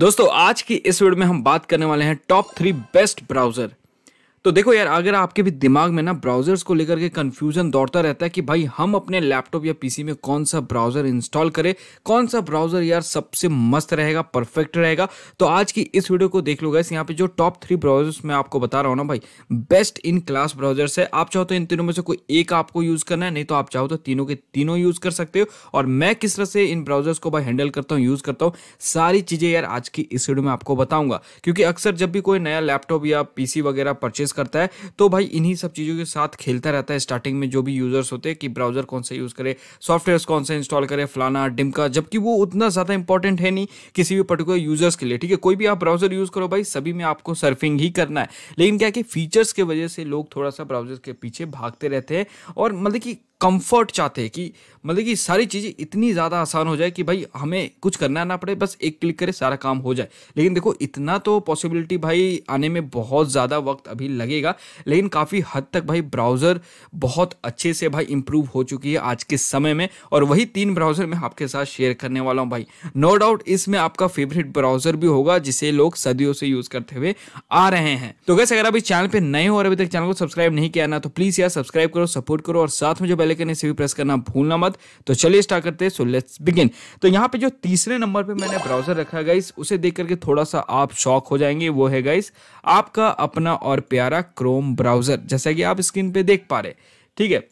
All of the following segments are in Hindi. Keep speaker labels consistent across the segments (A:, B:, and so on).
A: दोस्तों आज की इस वीडियो में हम बात करने वाले हैं टॉप थ्री बेस्ट ब्राउजर तो देखो यार अगर आपके भी दिमाग में ना ब्राउजर्स को लेकर के कंफ्यूजन दौड़ता रहता है कि भाई हम अपने लैपटॉप या पीसी में कौन सा ब्राउजर इंस्टॉल करें कौन सा ब्राउजर यार सबसे मस्त रहेगा परफेक्ट रहेगा तो आज की इस वीडियो को देख लो गैस यहाँ पे जो टॉप थ्री ब्राउजर्स मैं आपको बता रहा हूँ ना भाई बेस्ट इन क्लास ब्राउजर्स है आप चाहो तो इन तीनों में से कोई एक आपको यूज करना है नहीं तो आप चाहो तो तीनों के तीनों यूज कर सकते हो और मैं किस तरह से इन ब्राउजर्स को भाई हैंडल करता हूँ यूज करता हूँ सारी चीजें यार आज की इस वीडियो में आपको बताऊंगा क्योंकि अक्सर जब भी कोई नया लैपटॉप या पीसी वगैरह परचेज प्रैक्टिस करता है तो भाई इन्हीं सब चीज़ों के साथ खेलता रहता है स्टार्टिंग में जो भी यूज़र्स होते हैं कि ब्राउज़र कौन सा यूज़ करे सॉफ्टवेयर कौन सा इंस्टॉल करे फलाना डिमका जबकि वो उतना ज़्यादा इंपॉर्टेंट है नहीं किसी भी पर्टिकुलर यूज़र्स के लिए ठीक है कोई भी आप ब्राउज़र यूज़ करो भाई सभी में आपको सर्फिंग ही करना है लेकिन क्या कि फीचर्स की वजह से लोग थोड़ा सा ब्राउज़र के पीछे भागते रहते हैं और मतलब कि कंफर्ट चाहते हैं कि मतलब कि सारी चीज़ें इतनी ज़्यादा आसान हो जाए कि भाई हमें कुछ करना ना पड़े बस एक क्लिक करें सारा काम हो जाए लेकिन देखो इतना तो पॉसिबिलिटी भाई आने में बहुत ज़्यादा वक्त अभी लगेगा लेकिन काफ़ी हद तक भाई ब्राउज़र बहुत अच्छे से भाई इम्प्रूव हो चुकी है आज के समय में और वही तीन ब्राउज़र मैं आपके साथ शेयर करने वाला हूँ भाई नो डाउट इसमें आपका फेवरेट ब्राउज़र भी होगा जिसे लोग सदियों से यूज़ करते हुए आ रहे हैं तो वैसे अगर आप इस चैनल पर नए हो और अभी तक चैनल को सब्सक्राइब नहीं किया ना तो प्लीज़ यार सब्सक्राइब करो सपोर्ट करो और साथ में जो बेल लेकिन इसे भी प्रेस करना भूलना मत तो चलिए स्टार्ट करते हैं सो लेट्स बिगिन तो यहाँ पे जो तीसरे नंबर पे मैंने ब्राउजर रखा गाइस उसे देख करके थोड़ा सा आप शॉक हो जाएंगे वो है गाइस आपका अपना और प्यारा क्रोम ब्राउजर जैसा कि आप स्क्रीन पर देख पा रहे ठीक है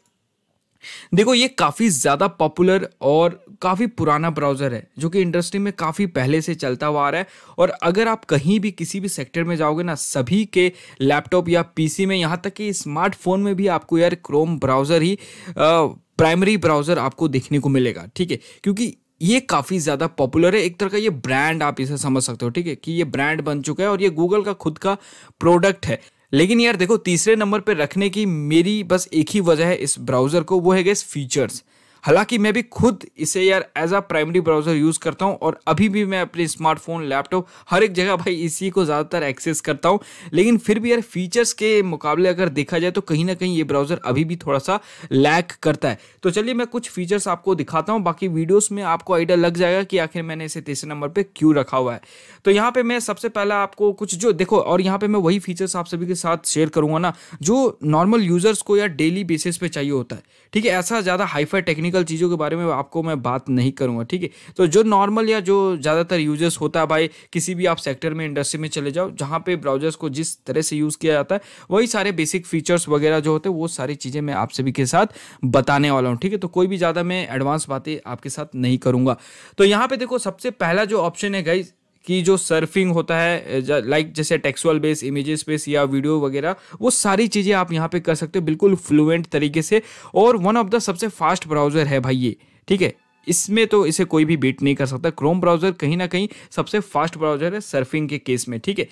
A: देखो ये काफ़ी ज़्यादा पॉपुलर और काफ़ी पुराना ब्राउज़र है जो कि इंडस्ट्री में काफ़ी पहले से चलता हुआ आ रहा है और अगर आप कहीं भी किसी भी सेक्टर में जाओगे ना सभी के लैपटॉप या पीसी में यहाँ तक कि स्मार्टफोन में भी आपको यार क्रोम ब्राउज़र ही प्राइमरी ब्राउज़र आपको देखने को मिलेगा ठीक है क्योंकि ये काफ़ी ज़्यादा पॉपुलर है एक तरह का ये ब्रांड आप इसे समझ सकते हो ठीक है कि ये ब्रांड बन चुका है और ये गूगल का खुद का प्रोडक्ट है लेकिन यार देखो तीसरे नंबर पे रखने की मेरी बस एक ही वजह है इस ब्राउज़र को वो है गैस फीचर्स हालांकि मैं भी खुद इसे यार as a primary browser use करता हूँ और अभी भी मैं अपने स्मार्टफोन लैपटॉप हर एक जगह भाई इसी को ज़्यादातर एक्सेस करता हूँ लेकिन फिर भी यार फीचर्स के मुकाबले अगर देखा जाए तो कहीं ना कहीं ये ब्राउज़र अभी भी थोड़ा सा लैक करता है तो चलिए मैं कुछ फीचर्स आपको दिखाता हूँ बाकी वीडियोज़ में आपको आइडिया लग जाएगा कि आखिर मैंने इसे तीसरे नंबर पर क्यों रखा हुआ है तो यहाँ पर मैं सबसे पहले आपको कुछ जो देखो और यहाँ पर मैं वही फीचर्स आप सभी के साथ शेयर करूँगा ना जो नॉर्मल यूज़र्स को यार डेली बेसिस पे चाहिए होता है ठीक है ऐसा ज़्यादा हाईफाई टेक्निक टेक्निकल चीज़ों के बारे में आपको मैं बात नहीं करूँगा ठीक है तो जो नॉर्मल या जो ज़्यादातर यूजर्स होता है भाई किसी भी आप सेक्टर में इंडस्ट्री में चले जाओ जहाँ पे ब्राउजर्स को जिस तरह से यूज़ किया जाता है वही सारे बेसिक फीचर्स वगैरह जो होते हैं वो सारी चीज़ें मैं आप सभी के साथ बताने वाला हूँ ठीक है तो कोई भी ज़्यादा मैं एडवांस बातें आपके साथ नहीं करूँगा तो यहाँ पर देखो सबसे पहला जो ऑप्शन है गई कि जो सर्फिंग होता है लाइक जैसे टेक्सुअल बेस इमेजेस बेस या वीडियो वगैरह वो सारी चीज़ें आप यहाँ पे कर सकते हो बिल्कुल फ्लुएंट तरीके से और वन ऑफ द सबसे फास्ट ब्राउज़र है भाई ये ठीक है इसमें तो इसे कोई भी बीट नहीं कर सकता क्रोम ब्राउज़र कहीं ना कहीं सबसे फास्ट ब्राउज़र है सर्फिंग के केस में ठीक है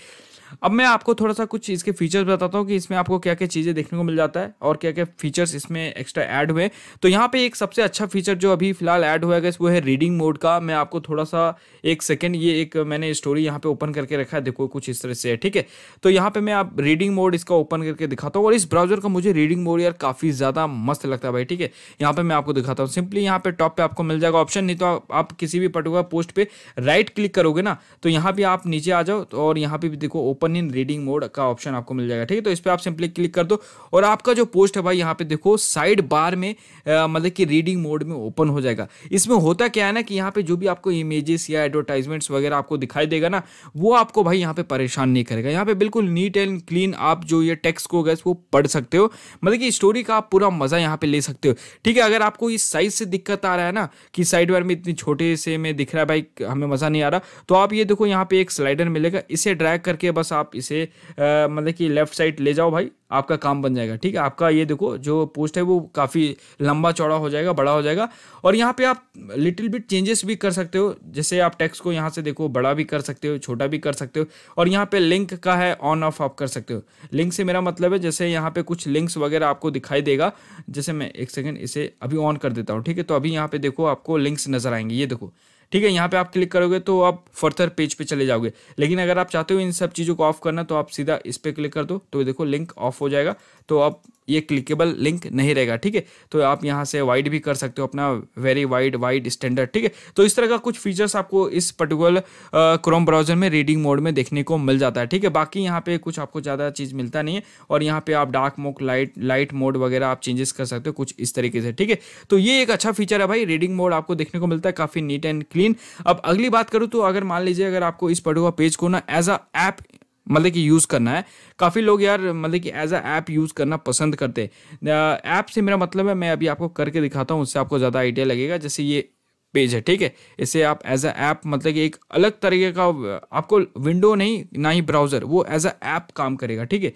A: अब मैं आपको थोड़ा सा कुछ इसके फीचर्स बताता हूँ कि इसमें आपको क्या क्या चीज़ें देखने को मिल जाता है और क्या क्या फीचर्स इसमें एक्स्ट्रा ऐड हुए तो यहाँ पे एक सबसे अच्छा फीचर जो अभी फिलहाल ऐड हुआ है वो है रीडिंग मोड का मैं आपको थोड़ा सा एक सेकेंड ये एक मैंने स्टोरी यहाँ पर ओपन करके रखा है देखो कुछ इस तरह से है ठीक है तो यहाँ पर मैं आप रीडिंग मोड इसका ओपन करके दिखाता हूँ और इस ब्राउजर का मुझे रीडिंग मोड यार काफ़ी ज़्यादा मस्त लगता है भाई ठीक है यहाँ पर मैं आपको दिखाता हूँ सिंपली यहाँ पर टॉप पर आपको मिल जाएगा ऑप्शन नहीं तो आप किसी भी पर्टिकुलर पोस्ट पर राइट क्लिक करोगे ना तो यहाँ भी आप नीचे आ जाओ और यहाँ पर भी देखो open open in reading mode का ऑप्शन आपको मिल जाएगा ठीक है तो इस पर आप सिंपली क्लिक कर दो और आपका जो पोस्ट है भाई यहाँ पे देखो साइड बार में मतलब कि रीडिंग मोड में ओपन हो जाएगा इसमें होता क्या है ना कि यहाँ पे जो भी आपको इमेजेस या एडवर्टाइजमेंट्स वगैरह आपको दिखाई देगा ना वो आपको भाई यहाँ पे परेशान नहीं करेगा यहाँ पे बिल्कुल नीट एंड क्लीन आप जो ये टेक्स्ट को गैस वो पढ़ सकते हो मतलब कि स्टोरी का आप पूरा मज़ा यहाँ पे ले सकते हो ठीक है अगर आपको इस साइज से दिक्कत आ रहा है ना कि साइड बार में इतनी छोटे से में दिख रहा है भाई हमें मज़ा नहीं आ रहा तो आप ये देखो यहाँ पे एक स्लाइडर मिलेगा इसे ड्रैग करके बस सा आप इसे मतलब कि लेफ्ट साइड ले जाओ भाई आपका काम बन जाएगा ठीक है आपका ये देखो जो पोस्ट है वो काफ़ी लंबा चौड़ा हो जाएगा बड़ा हो जाएगा और यहाँ पे आप लिटिल बिट चेंजेस भी कर सकते हो जैसे आप टेक्स्ट को यहाँ से देखो बड़ा भी कर सकते हो छोटा भी कर सकते हो और यहाँ पे लिंक का है ऑन ऑफ आप कर सकते हो लिंक से मेरा मतलब है जैसे यहाँ पे कुछ लिंक्स वगैरह आपको दिखाई देगा जैसे मैं एक सेकेंड इसे अभी ऑन कर देता हूँ ठीक है तो अभी यहाँ पर देखो आपको लिंक्स नज़र आएंगे ये देखो ठीक है यहाँ पे आप क्लिक करोगे तो आप फर्थर पेज पे चले जाओगे लेकिन अगर आप चाहते हो इन सब चीज़ों को ऑफ करना तो आप सीधा इस पर क्लिक कर दो तो देखो लिंक ऑफ हो जाएगा तो आप ये क्लिकेबल लिंक नहीं रहेगा ठीक है तो आप यहाँ से वाइड भी कर सकते हो अपना वेरी वाइड वाइड स्टैंडर्ड ठीक है तो इस तरह का कुछ फीचर्स आपको इस पर्टिकुलर क्रोम ब्राउजर में रीडिंग मोड में देखने को मिल जाता है ठीक है बाकी यहाँ पे कुछ आपको ज़्यादा चीज़ मिलता नहीं है और यहाँ पे आप dark mode light light mode वगैरह आप चेंजेस कर सकते हो कुछ इस तरीके से ठीक है तो ये एक अच्छा फीचर है भाई रीडिंग मोड आपको देखने को मिलता है काफ़ी नीट एंड क्लीन अब अगली बात करूँ तो अगर मान लीजिए अगर आपको इस पर्टिकुलर पेज को ना एज अ ऐप मतलब कि यूज़ करना है काफ़ी लोग यार मतलब कि एज अ ऐप यूज़ करना पसंद करते हैं ऐप से मेरा मतलब है मैं अभी आपको करके दिखाता हूँ उससे आपको ज़्यादा आइडिया लगेगा जैसे ये पेज है ठीक है इसे आप एज अ ऐप मतलब कि एक अलग तरीके का आपको विंडो नहीं ना ही ब्राउज़र वो एज अ ऐप काम करेगा ठीक है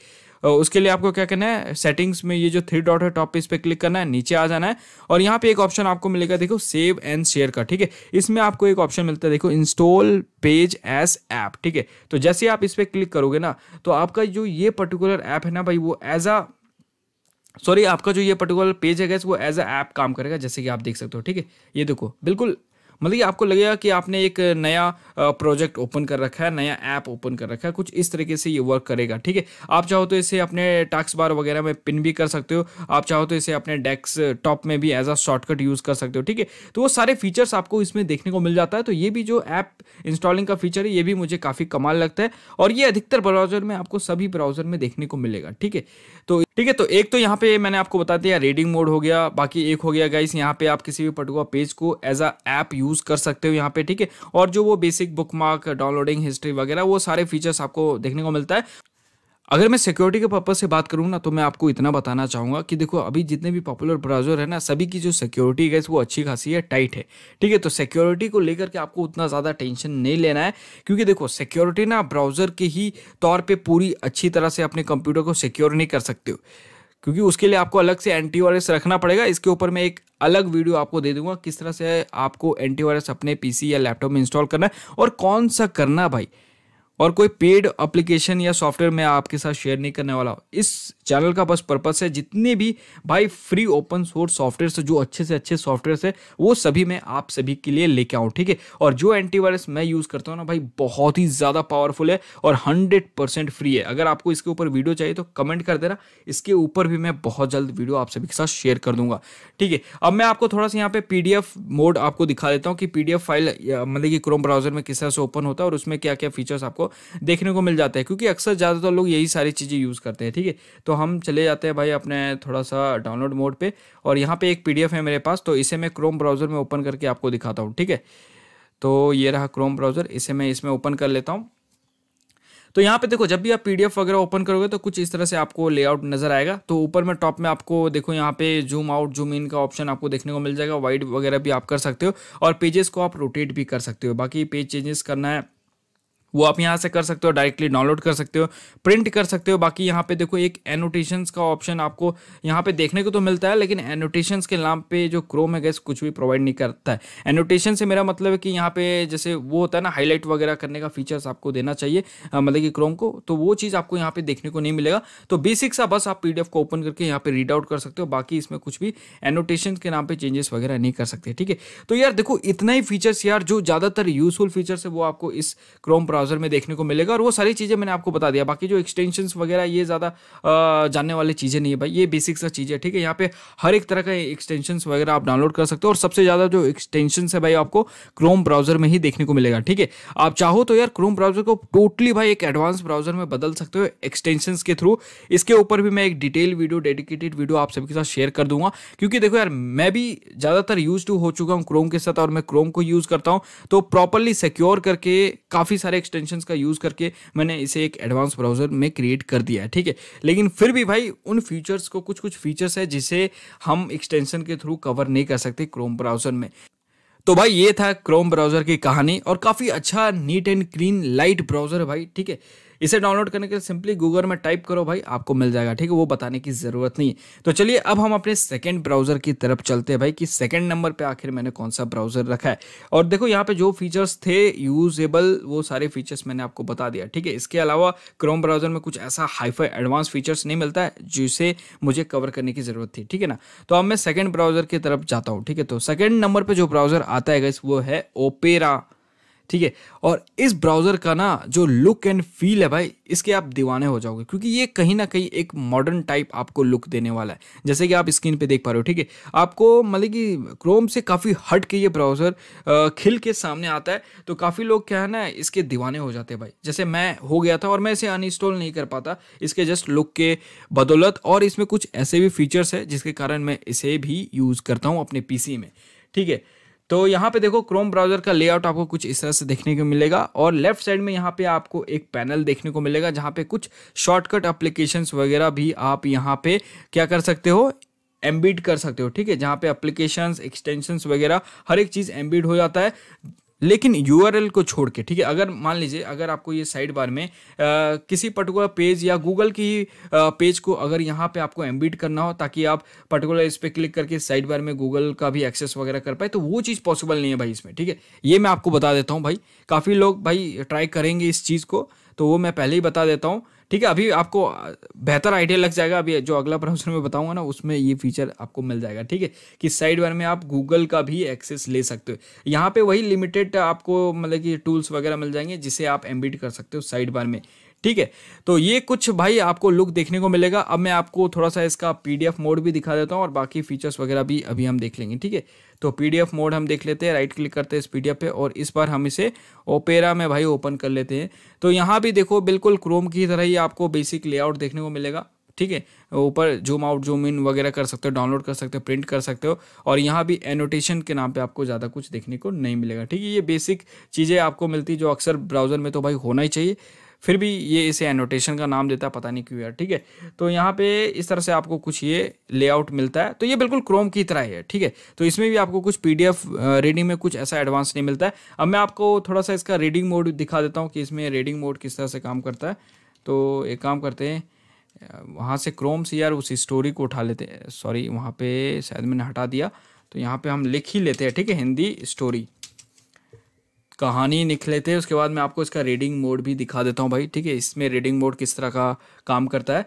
A: उसके लिए आपको क्या करना है सेटिंग्स में ये जो थ्री डॉट है टॉप पे इस पर क्लिक करना है नीचे आ जाना है और यहाँ पे एक ऑप्शन आपको मिलेगा देखो सेव एंड शेयर का ठीक है इसमें आपको एक ऑप्शन मिलता है देखो इंस्टॉल पेज एज ऐप ठीक है तो जैसे आप इस पर क्लिक करोगे ना तो आपका जो ये पर्टिकुलर ऐप है ना भाई वो एज अ सॉरी आपका जो ये पर्टिकुलर पेज है गैस वो एज अ ऐप काम करेगा जैसे कि आप देख सकते हो ठीक है ये देखो बिल्कुल मतलब कि आपको लगेगा कि आपने एक नया प्रोजेक्ट ओपन कर रखा है नया ऐप ओपन कर रखा है कुछ इस तरीके से ये वर्क करेगा ठीक है आप चाहो तो इसे अपने टास्क बार वगैरह में पिन भी कर सकते हो आप चाहो तो इसे अपने डेस्क टॉप में भी एज अ शॉर्टकट यूज़ कर सकते हो ठीक है तो वो सारे फीचर्स आपको इसमें देखने को मिल जाता है तो ये भी जो ऐप इंस्टॉलिंग का फीचर है ये भी मुझे काफ़ी कमाल लगता है और ये अधिकतर ब्राउजर में आपको सभी ब्राउजर में देखने को मिलेगा ठीक है तो ठीक है तो एक तो यहाँ पे मैंने आपको बता दिया रीडिंग मोड हो गया बाकी एक हो गया गाइस यहाँ पे आप किसी भी पर्टिकुलर पेज को as a app use use कर सकते हो यहाँ पे ठीक है और जो वो basic bookmark downloading history वगैरह वो सारे फीचर्स आपको देखने को मिलता है अगर मैं सिक्योरिटी के पर्पज से बात करूँ ना तो मैं आपको इतना बताना चाहूँगा कि देखो अभी जितने भी पॉपुलर ब्राउजर है ना सभी की जो सिक्योरिटी है वो अच्छी खासी है टाइट है ठीक है तो सिक्योरिटी को लेकर के आपको उतना ज़्यादा टेंशन नहीं लेना है क्योंकि देखो सिक्योरिटी ना ब्राउज़र के ही तौर पर पूरी अच्छी तरह से अपने कंप्यूटर को सिक्योर नहीं कर सकते हो क्योंकि उसके लिए आपको अलग से एंटीवायरस रखना पड़ेगा इसके ऊपर मैं एक अलग वीडियो आपको दे दूंगा किस तरह से आपको एंटीवायरस अपने पीसी या लैपटॉप में इंस्टॉल करना है और कौन सा करना भाई और कोई पेड एप्लीकेशन या सॉफ्टवेयर मैं आपके साथ शेयर नहीं करने वाला हूँ इस चैनल का बस पर्पस है जितने भी भाई फ्री ओपन सोर्स सॉफ्टवेयर से जो अच्छे से अच्छे सॉफ्टवेयर है वो सभी मैं आप सभी के लिए लेके आऊँ ठीक है और जो एंटीवायरस मैं यूज़ करता हूँ ना भाई बहुत ही ज़्यादा पावरफुल है और हंड्रेड फ्री है अगर आपको इसके ऊपर वीडियो चाहिए तो कमेंट कर देना इसके ऊपर भी मैं बहुत जल्द वीडियो आप सभी के साथ शेयर कर दूंगा ठीक है अब मैं आपको थोड़ा सा यहाँ पे पी मोड आपको दिखा देता हूँ कि पी फाइल मतलब कि क्रोम ब्राउजर में किस तरह से ओपन होता है और उसमें क्या क्या फीचर्स आपको देखने को मिल जाता है क्योंकि अक्सर ज़्यादातर लोग यही सारी चीज़ें यूज़ करते हैं ठीक है तो हम चले जाते हैं भाई अपने थोड़ा सा डाउनलोड मोड पर और यहाँ पर एक पी है मेरे पास तो इसे मैं क्रोम ब्राउज़र में ओपन करके आपको दिखाता हूँ ठीक है तो ये रहा क्रोम ब्राउज़र इसे मैं इसमें ओपन कर लेता हूँ तो यहाँ पे देखो जब भी आप पीडीएफ वगैरह ओपन करोगे तो कुछ इस तरह से आपको लेआउट नजर आएगा तो ऊपर में टॉप में आपको देखो यहाँ पे जूम आउट जूम इन का ऑप्शन आपको देखने को मिल जाएगा वाइड वगैरह भी आप कर सकते हो और पेजेस को आप रोटेट भी कर सकते हो बाकी पेज चेंजेस करना है वो आप यहाँ से कर सकते हो डायरेक्टली डाउनलोड कर सकते हो प्रिंट कर सकते हो बाकी यहाँ पे देखो एक एनोटेशंस का ऑप्शन आपको यहाँ पे देखने को तो मिलता है लेकिन एनोटेशंस के नाम पे जो क्रोम है गैस कुछ भी प्रोवाइड नहीं करता है एनोटेशन से मेरा मतलब है कि यहाँ पे जैसे वो होता है ना हाईलाइट वगैरह करने का फीचर्स आपको देना चाहिए मतलब कि क्रोम को तो वो चीज़ आपको यहाँ पर देखने को नहीं मिलेगा तो बेसिक सा बस आप पी को ओपन करके यहाँ पर रीड आउट कर सकते हो बाकी इसमें कुछ भी एनोटेशन के नाम पर चेंजेस वगैरह नहीं कर सकते ठीक है तो यार देखो इतना ही फीचर्स यार जो ज़्यादातर यूजफुल फीचर्स है वो आपको इस क्रोम ब्राउज़र में देखने को मिलेगा और वो सारी चीज़ें मैंने आपको बता दिया बाकी जो एक्सटेंशन वगैरह ये ज़्यादा जानने वाली चीज़ें नहीं है भाई ये बेसिक सा चीज़ है ठीक है यहाँ पे हर एक तरह का एक्सटेंशन वगैरह आप डाउनलोड कर सकते हो और सबसे ज़्यादा जो एक्सटेंशन है भाई आपको क्रोम ब्राउज़र में ही देखने को मिलेगा ठीक है आप चाहो तो यार क्रोम ब्राउज़र को टोटली भाई एक एडवांस ब्राउज़र में बदल सकते हो एक्सटेंशन के थ्रू इसके ऊपर भी मैं एक डिटेल वीडियो डेडिकेटेड वीडियो आप सभी के साथ शेयर कर दूंगा क्योंकि देखो यार मैं भी ज़्यादातर यूज टू हो चुका हूँ क्रोम के साथ और मैं क्रोम को यूज़ करता हूँ तो प्रॉपरली सिक्योर करके काफ़ी सारे एक्सटेंशन का यूज़ करके मैंने इसे एक एडवांस ब्राउज़र में क्रिएट कर दिया है ठीक है लेकिन फिर भी भाई उन फीचर्स को कुछ कुछ फीचर्स है जिसे हम एक्सटेंशन के थ्रू कवर नहीं कर सकते क्रोम ब्राउज़र में तो भाई ये था क्रोम ब्राउज़र की कहानी और काफ़ी अच्छा neat and clean light browser भाई ठीक है इसे डाउनलोड करने के लिए सिंपली गूगल में टाइप करो भाई आपको मिल जाएगा ठीक है वो बताने की ज़रूरत नहीं है तो चलिए अब हम अपने सेकेंड ब्राउज़र की तरफ चलते हैं भाई कि सेकेंड नंबर पर आखिर मैंने कौन सा ब्राउज़र रखा है और देखो यहाँ पे जो फीचर्स थे यूजेबल वो सारे फीचर्स मैंने आपको बता दिया ठीक है इसके अलावा क्रोम ब्राउज़र में कुछ ऐसा हाईफाई एडवांस फीचर्स नहीं मिलता है जिसे मुझे कवर करने की ज़रूरत थी ठीक है ना तो अब मैं सेकेंड ब्राउज़र की तरफ जाता हूँ ठीक है तो सेकेंड नंबर पर जो ब्राउज़र आता है वो है ओपेरा ठीक है और इस ब्राउज़र का ना जो लुक एंड फील है भाई इसके आप दीवाने हो जाओगे क्योंकि ये कहीं ना कहीं एक मॉडर्न टाइप आपको लुक देने वाला है जैसे कि आप स्क्रीन पे देख पा रहे हो ठीक है आपको मतलब कि क्रोम से काफ़ी हट के ये ब्राउज़र खिल के सामने आता है तो काफ़ी लोग क्या है ना इसके दीवाने हो जाते हैं भाई जैसे मैं हो गया था और मैं इसे अनइंस्टॉल नहीं कर पाता इसके जस्ट लुक के बदौलत और इसमें कुछ ऐसे भी फीचर्स है जिसके कारण मैं इसे भी यूज़ करता हूँ अपने पी में ठीक है तो यहाँ पे देखो क्रोम ब्राउज़र का लेआउट आपको कुछ इस तरह से देखने को मिलेगा और लेफ्ट साइड में यहाँ पे आपको एक पैनल देखने को मिलेगा जहाँ पे कुछ शॉर्टकट एप्लीकेशंस वगैरह भी आप यहाँ पे क्या कर सकते हो एम्बिड कर सकते हो ठीक है जहाँ पे एप्लीकेशंस एक्सटेंशंस वगैरह हर एक चीज़ एम्बिड हो जाता है लेकिन यू को छोड़ के ठीक है अगर मान लीजिए अगर आपको ये साइड बार में आ, किसी पर्टिकुलर पेज या गूगल की आ, पेज को अगर यहाँ पे आपको एम्बिट करना हो ताकि आप पर्टिकुलर इस पर क्लिक करके साइड बार में गूगल का भी एक्सेस वगैरह कर पाए तो वो चीज़ पॉसिबल नहीं है भाई इसमें ठीक है ये मैं आपको बता देता हूँ भाई काफ़ी लोग भाई ट्राई करेंगे इस चीज़ को तो वो मैं पहले ही बता देता हूँ ठीक है अभी आपको बेहतर आइडिया लग जाएगा अभी जो अगला ब्राउजर में बताऊंगा ना उसमें ये फीचर आपको मिल जाएगा ठीक है कि साइड बार में आप गूगल का भी एक्सेस ले सकते हो यहाँ पे वही लिमिटेड आपको मतलब कि टूल्स वगैरह मिल जाएंगे जिसे आप एम्बिट कर सकते हो साइड बार में ठीक है तो ये कुछ भाई आपको लुक देखने को मिलेगा अब मैं आपको थोड़ा सा इसका पीडीएफ मोड भी दिखा देता हूँ और बाकी फीचर्स वगैरह भी अभी हम देख लेंगे ठीक है तो पीडीएफ मोड हम देख लेते हैं राइट क्लिक करते हैं इस पीडीएफ पे और इस बार हम इसे ओपेरा में भाई ओपन कर लेते हैं तो यहाँ भी देखो बिल्कुल क्रोम की तरह ही आपको बेसिक लेआउट देखने को मिलेगा ठीक है ऊपर जूम आउट जूम इन वगैरह कर सकते हो डाउनलोड कर सकते हो प्रिंट कर सकते हो और यहाँ भी एनोटेशन के नाम पे आपको ज़्यादा कुछ देखने को नहीं मिलेगा ठीक है ये बेसिक चीज़ें आपको मिलती जो अक्सर ब्राउज़र में तो भाई होना ही चाहिए फिर भी ये इसे एनोटेशन का नाम देता है पता नहीं क्यों यार ठीक है तो यहाँ पे इस तरह से आपको कुछ ये लेआउट मिलता है तो ये बिल्कुल क्रोम की तरह ही है ठीक है तो इसमें भी आपको कुछ पी रीडिंग में कुछ ऐसा एडवांस नहीं मिलता है अब मैं आपको थोड़ा सा इसका रीडिंग मोड दिखा देता हूँ कि इसमें रीडिंग मोड किस तरह से काम करता है तो एक काम करते हैं वहाँ से क्रोम से यार उस स्टोरी को उठा लेते हैं सॉरी वहाँ पे शायद मैंने हटा दिया तो यहाँ पे हम लिख ही लेते हैं ठीक है हिंदी स्टोरी कहानी लिख लेते हैं उसके बाद मैं आपको इसका रीडिंग मोड भी दिखा देता हूँ भाई ठीक है इसमें रीडिंग मोड किस तरह का काम करता है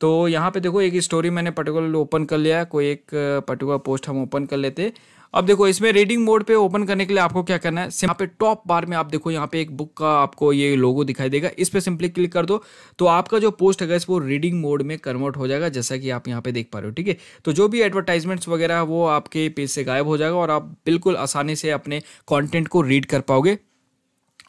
A: तो यहाँ पे देखो एक स्टोरी मैंने पर्टिकुलर ओपन कर लिया है कोई एक पर्टिकुलर पोस्ट हम ओपन कर लेते अब देखो इसमें रीडिंग मोड पे ओपन करने के लिए आपको क्या करना है यहाँ पे टॉप बार में आप देखो यहाँ पे एक बुक का आपको ये लोगो दिखाई देगा इस पर सिंपली क्लिक कर दो तो आपका जो पोस्ट है वो रीडिंग मोड में कन्वर्ट हो जाएगा जैसा कि आप यहाँ पे देख पा रहे हो ठीक है तो जो भी एडवर्टाइजमेंट्स वगैरह वो आपके पेज से गायब हो जाएगा और आप बिल्कुल आसानी से अपने कॉन्टेंट को रीड कर पाओगे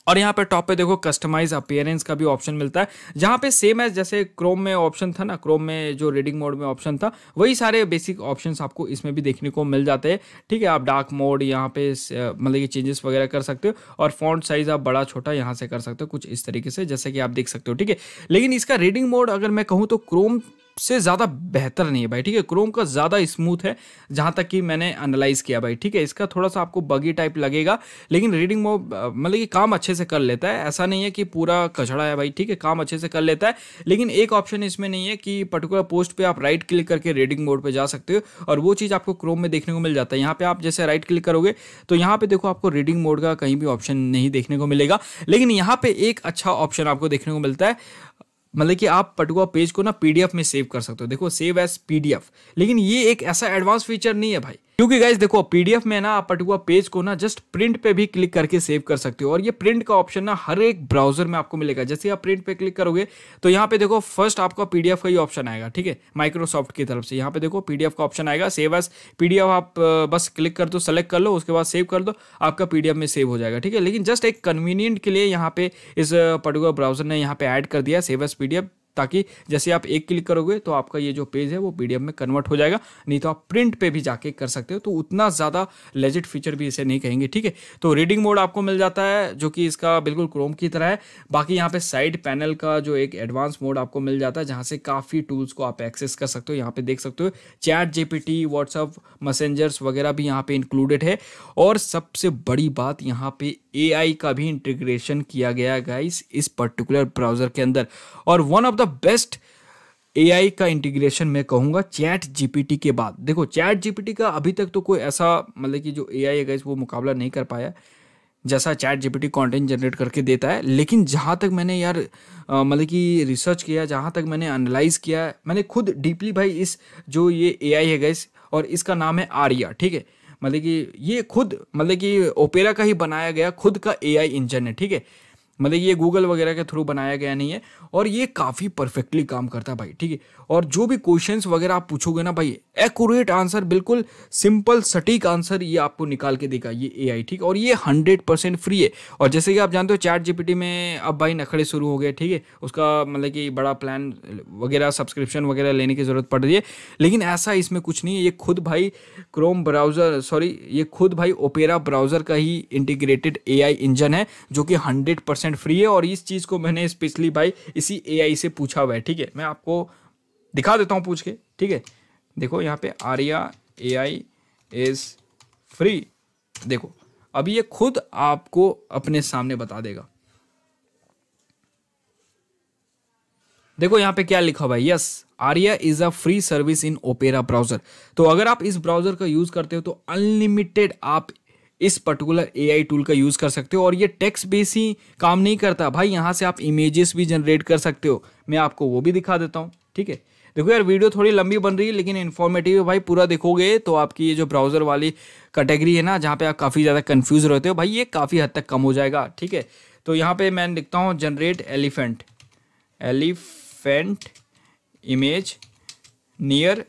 A: और यहाँ पे टॉप पे देखो कस्टमाइज अपियरेंस का भी ऑप्शन मिलता है जहाँ पे सेम है जैसे क्रोम में ऑप्शन था ना क्रोम में जो रीडिंग मोड में ऑप्शन था वही सारे बेसिक ऑप्शन आपको इसमें भी देखने को मिल जाते हैं ठीक है आप डार्क मोड यहाँ पे मतलब कि चेंजेस वगैरह कर सकते हो और फॉन्ट साइज आप बड़ा छोटा यहाँ से कर सकते हो कुछ इस तरीके से जैसे कि आप देख सकते हो ठीक है लेकिन इसका रीडिंग मोड अगर मैं कहूँ तो क्रोम से ज़्यादा बेहतर नहीं है भाई ठीक है क्रोम का ज़्यादा स्मूथ है जहाँ तक कि मैंने एनालाइज किया भाई ठीक है इसका थोड़ा सा आपको बगी टाइप लगेगा लेकिन रीडिंग मोड मतलब कि काम अच्छे से कर लेता है ऐसा नहीं है कि पूरा कचड़ा है भाई ठीक है काम अच्छे से कर लेता है लेकिन एक ऑप्शन इसमें नहीं है कि पर्टिकुलर पोस्ट पर आप राइट क्लिक करके रीडिंग मोड पर जा सकते हो और वो चीज़ आपको क्रोम में देखने को मिल जाता है यहाँ पर आप जैसे राइट क्लिक करोगे तो यहाँ पर देखो आपको रीडिंग मोड का कहीं भी ऑप्शन नहीं देखने को मिलेगा लेकिन यहाँ पर एक अच्छा ऑप्शन आपको देखने को मिलता है मतलब कि आप पटुआ पेज को ना पीडीएफ में सेव कर सकते हो देखो सेव एज पीडीएफ लेकिन ये एक ऐसा एडवांस फीचर नहीं है भाई क्योंकि गाइज देखो पीडीएफ में ना आप पटुआ पेज को ना जस्ट प्रिंट पे भी क्लिक करके सेव कर सकते हो और ये प्रिंट का ऑप्शन ना हर एक ब्राउजर में आपको मिलेगा जैसे आप प्रिंट पे क्लिक करोगे तो यहाँ पे देखो फर्स्ट आपका पीडीएफ का ही ऑप्शन आएगा ठीक है माइक्रोसॉफ्ट की तरफ से यहाँ पे देखो पीडीएफ का ऑप्शन आएगा सेव एस पीडीएफ आप बस क्लिक कर दो सेलेक्ट कर लो उसके बाद सेव कर दो आपका पीडीएफ में सेव हो जाएगा ठीक है लेकिन जस्ट एक कन्वीनियंट के लिए यहाँ पे इस पटुआ ब्राउजर ने यहाँ पे ऐड कर दिया सेव एस पीडीएफ ताकि जैसे आप एक क्लिक करोगे तो आपका ये जो पेज है वो पीडीएफ में कन्वर्ट हो जाएगा नहीं तो आप प्रिंट पे भी जाके कर सकते हो तो उतना ज़्यादा लेजिट फीचर भी इसे नहीं कहेंगे ठीक है तो रीडिंग मोड आपको मिल जाता है जो कि इसका बिल्कुल क्रोम की तरह है बाकी यहाँ पे साइड पैनल का जो एक एडवांस मोड आपको मिल जाता है जहाँ से काफ़ी टूल्स को आप एक्सेस कर सकते हो यहाँ पे देख सकते हो चैट जे व्हाट्सअप मैसेंजर्स वगैरह भी यहाँ पे इंक्लूडेड है और सबसे बड़ी बात यहाँ पे ए का भी इंटीग्रेशन किया गया गाइस इस पर्टिकुलर ब्राउजर के अंदर और one of the best AI का इंटीग्रेशन मैं कहूँगा चैट जीपीटी के बाद देखो चैट जीपीटी का अभी तक तो कोई ऐसा मतलब कि जो आई है वो मुकाबला नहीं कर पाया जैसा चैट जीपीटी कॉन्टेंट जनरेट करके देता है लेकिन जहाँ तक मैंने यार मतलब कि रिसर्च किया जहाँ तक मैंने एनालाइज किया मैंने खुद डीपली भाई इस जो ये एआई है गैस और इसका नाम है आर्या ठीक है मतलब कि ये खुद मतलब कि ओपेरा का ही बनाया गया खुद का आई इंजन है ठीक है मतलब ये गूगल वगैरह के थ्रू बनाया गया नहीं है और ये काफ़ी परफेक्टली काम करता है भाई ठीक है और जो भी क्वेश्चंस वगैरह आप पूछोगे ना भाई एक्यूरेट आंसर बिल्कुल सिंपल सटीक आंसर ये आपको निकाल के देगा ये एआई ठीक और ये हंड्रेड परसेंट फ्री है और जैसे कि आप जानते हो चैट जीपीटी में अब भाई नखड़े शुरू हो गए ठीक है उसका मतलब कि बड़ा प्लान वगैरह सब्सक्रिप्शन वगैरह लेने की ज़रूरत पड़ रही है लेकिन ऐसा इसमें कुछ नहीं है ये खुद भाई क्रोम ब्राउज़र सॉरी ये खुद भाई ओपेरा ब्राउज़र का ही इंटीग्रेटेड ए इंजन है जो कि हंड्रेड परसेंट फ्री है और इस चीज़ को मैंने स्पेशली भाई इसी ए से पूछा हुआ है ठीक है मैं आपको दिखा देता हूँ पूछ के ठीक है देखो यहाँ पे Aria A I is free देखो अभी ये खुद आपको अपने सामने बता देगा देखो यहाँ पे क्या लिखा हुआ है yes Aria is a free service in Opera browser तो अगर आप इस ब्राउजर का यूज करते हो तो अनलिमिटेड आप इस पर्टिकुलर ए टूल का यूज़ कर सकते हो और ये टेक्स्ट बेस ही काम नहीं करता भाई यहाँ से आप इमेजेस भी जनरेट कर सकते हो मैं आपको वो भी दिखा देता हूँ ठीक है देखो यार वीडियो थोड़ी लंबी बन रही है लेकिन इन्फॉर्मेटिव है भाई पूरा देखोगे तो आपकी ये जो ब्राउज़र वाली कैटेगरी है ना जहाँ पे आप काफ़ी ज़्यादा कंफ्यूज रहते हो भाई ये काफ़ी हद तक कम हो जाएगा ठीक है तो यहाँ पे मैं लिखता हूँ generate elephant elephant image near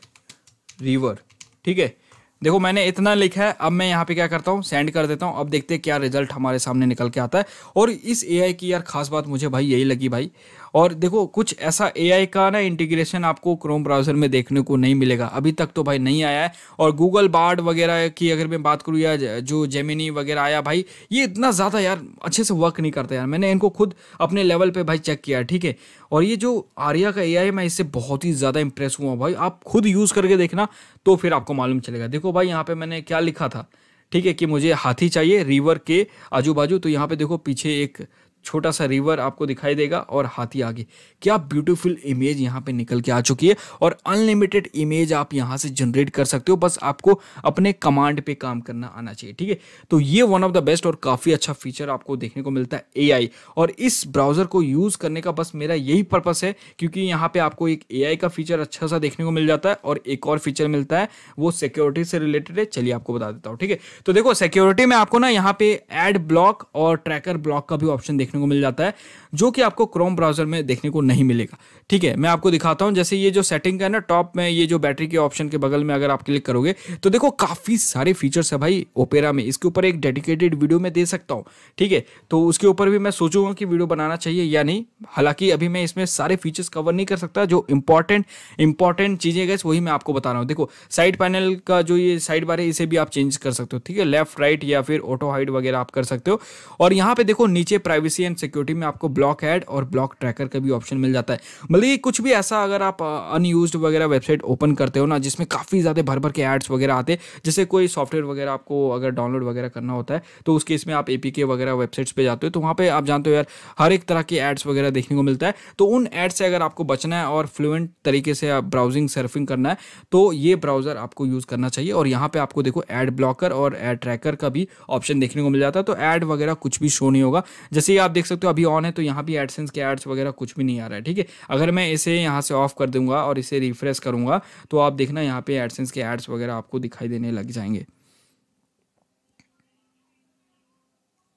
A: river ठीक है देखो मैंने इतना लिखा है अब मैं यहाँ पे क्या करता हूँ सेंड कर देता हूँ अब देखते हैं क्या रिजल्ट हमारे सामने निकल के आता है और इस एआई की यार खास बात मुझे भाई यही लगी भाई और देखो कुछ ऐसा ए का ना इंटीग्रेशन आपको क्रोम ब्राउज़र में देखने को नहीं मिलेगा अभी तक तो भाई नहीं आया है और गूगल बार्ड वगैरह की अगर मैं बात करूँ या जो जेमिनी वगैरह आया भाई ये इतना ज़्यादा यार अच्छे से वर्क नहीं करता यार मैंने इनको खुद अपने लेवल पर भाई चेक किया ठीक है और ये जो आर्या का ए मैं इससे बहुत ही ज़्यादा इंप्रेस हुआ भाई आप खुद यूज़ करके देखना तो फिर आपको मालूम चलेगा देखो भाई यहाँ पर मैंने क्या लिखा था ठीक है कि मुझे हाथी चाहिए रिवर के आजू बाजू तो यहाँ पे देखो पीछे एक छोटा सा रिवर आपको दिखाई देगा और हाथी आगे क्या ब्यूटीफुल इमेज यहाँ पे निकल के आ चुकी है और अनलिमिटेड इमेज आप यहाँ से जनरेट कर सकते हो बस आपको अपने कमांड पे काम करना आना चाहिए ठीक है तो ये वन ऑफ द बेस्ट और काफ़ी अच्छा फीचर आपको देखने को मिलता है ए और इस ब्राउज़र को यूज़ करने का बस मेरा यही पर्पस है क्योंकि यहाँ पर आपको एक ए का फीचर अच्छा सा देखने को मिल जाता है और एक और फीचर मिलता है वो सिक्योरिटी से रिलेटेड है चलिए आपको बता देता हूँ ठीक है तो देखो सिक्योरिटी में आपको ना यहाँ पे एड ब्लॉक और ट्रैकर ब्लॉक का भी ऑप्शन देखने देखने को मिल जाता है जो कि आपको क्रोम ब्राउजर में देखने को नहीं मिलेगा ठीक है मैं आपको दिखाता हूं जैसे ये जो सेटिंग है ना टॉप में ये जो बैटरी के ऑप्शन के बगल में अगर आप क्लिक करोगे तो देखो काफ़ी सारे फीचर्स है भाई ओपेरा में इसके ऊपर एक डेडिकेटेड वीडियो में दे सकता हूं ठीक है तो उसके ऊपर भी मैं सोचूंगा कि वीडियो बनाना चाहिए या नहीं हालांकि अभी मैं इसमें सारे फीचर्स कवर नहीं कर सकता जो इंपॉर्टेंट इंपॉर्टेंट चीज़ें गए वही मैं आपको बता रहा हूँ देखो साइड पैनल का जो ये साइड बार है इसे भी आप चेंज कर सकते हो ठीक है लेफ्ट राइट या फिर ऑटो हाइट वगैरह आप कर सकते हो और यहाँ पे देखो नीचे प्राइवेसी एंड सिक्योरिटी में आपको ब्लॉक एड और ब्लॉक ट्रैकर का भी ऑप्शन मिल जाता है मतलब ये कुछ भी ऐसा अगर आप अनयूज वगैरह वेबसाइट ओपन करते हो ना जिसमें काफ़ी ज़्यादा भर भर के एड्स वगैरह आते हैं जैसे कोई सॉफ्टवेयर वगैरह आपको अगर डाउनलोड वगैरह करना होता है तो उस केस में आप ए वगैरह वेबसाइट्स पर जाते हो तो वहाँ पर आप जानते हो यार हर एक तरह के एड्स वगैरह देखने को मिलता है तो उन एड्स से अगर आपको बचना है और फ्लुएंट तरीके से आप ब्राउजिंग सर्फिंग करना है तो ये ब्राउज़र आपको यूज़ करना चाहिए और यहाँ पर आपको देखो एड ब्लॉकर और एड ट्रैकर का भी ऑप्शन देखने को मिल जाता है तो एड वगैरह कुछ भी शो नहीं होगा जैसे आप देख सकते हो अभी ऑन है तो यहाँ भी एडसेंस के एड्स वगैरह कुछ भी नहीं आ रहा है ठीक है अगर मैं इसे यहाँ से ऑफ कर दूंगा और इसे रिफ्रेश करूंगा तो आप देखना यहाँ पे एडसेंस के एड्स वगैरह आपको दिखाई देने लग जाएंगे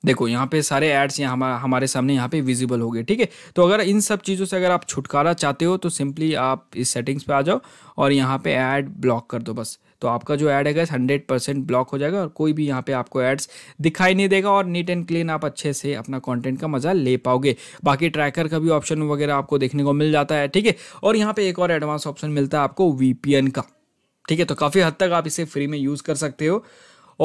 A: देखो यहाँ पे सारे एड्स यहाँ हमारे सामने यहाँ पे विजिबल हो गए ठीक है तो अगर इन सब चीज़ों से अगर आप छुटकारा चाहते हो तो सिंपली आप इस सेटिंग्स पे आ जाओ और यहाँ पे ऐड ब्लॉक कर दो बस तो आपका जो ऐड है हंड्रेड परसेंट ब्लॉक हो जाएगा और कोई भी यहाँ पे आपको एड्स दिखाई नहीं देगा और नीट एंड क्लीन आप अच्छे से अपना कॉन्टेंट का मजा ले पाओगे बाकी ट्रैकर का भी ऑप्शन वगैरह आपको देखने को मिल जाता है ठीक है और यहाँ पे एक और एडवांस ऑप्शन मिलता है आपको वीपीएन का ठीक है तो काफ़ी हद तक आप इसे फ्री में यूज़ कर सकते हो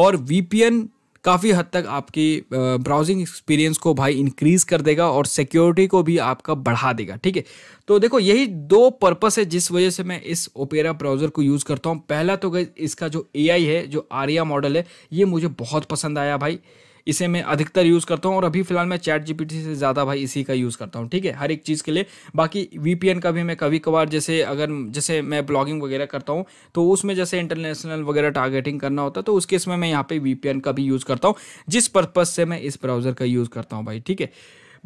A: और वीपीएन काफ़ी हद तक आपकी ब्राउजिंग एक्सपीरियंस को भाई इंक्रीज़ कर देगा और सिक्योरिटी को भी आपका बढ़ा देगा ठीक है तो देखो यही दो पर्पस है जिस वजह से मैं इस ओपेरा ब्राउज़र को यूज़ करता हूँ पहला तो इसका जो ए है जो आर्या मॉडल है ये मुझे बहुत पसंद आया भाई इसे मैं अधिकतर यूज़ करता हूँ और अभी फिलहाल मैं चैट जीपीटी से ज़्यादा भाई इसी का यूज़ करता हूँ ठीक है हर एक चीज़ के लिए बाकी वीपीएन का भी मैं कभी कभार जैसे अगर जैसे मैं ब्लॉगिंग वगैरह करता हूँ तो उसमें जैसे इंटरनेशनल वगैरह टारगेटिंग करना होता है तो उस केस में मैं यहाँ पर वी का भी यूज़ करता हूँ जिस पर्पज़ से मैं इस ब्राउज़र का यूज़ करता हूँ भाई ठीक है